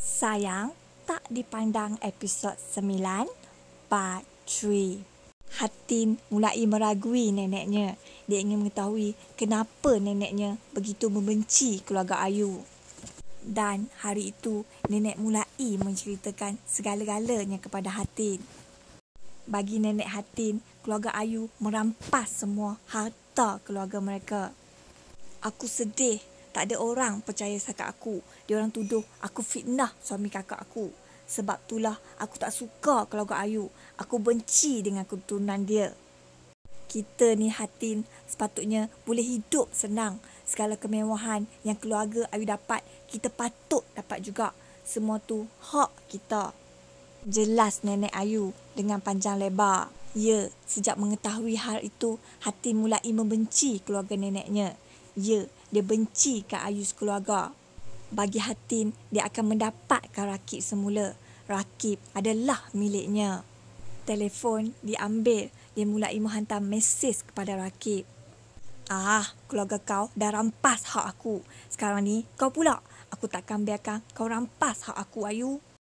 Sayang Tak Dipandang Episod 9 Part 3 Hatin mulai meragui neneknya. Dia ingin mengetahui kenapa neneknya begitu membenci keluarga Ayu. Dan hari itu, nenek mulai menceritakan segala-galanya kepada Hatin. Bagi nenek Hatin, keluarga Ayu merampas semua harta keluarga mereka. Aku sedih tak ada orang percaya kakak aku. Dia orang tuduh aku fitnah suami kakak aku. Sebab itulah aku tak suka kalau kak Ayu. Aku benci dengan keturunan dia. Kita ni Hatin sepatutnya boleh hidup senang. Segala kemewahan yang keluarga Ayu dapat, kita patut dapat juga. Semua tu hak kita. Jelas nenek Ayu dengan panjang lebar. Ya, sejak mengetahui hal itu, Hatin mulai membenci keluarga neneknya. Ya, dia benci Kak Ayu keluarga. Bagi Hatin, dia akan mendapatkan Rakib semula. Rakib adalah miliknya. Telefon diambil, dia mulai menghantar mesej kepada Rakib. Ah, keluarga kau dah rampas hak aku. Sekarang ni, kau pula. Aku takkan biarkan kau rampas hak aku, Ayu.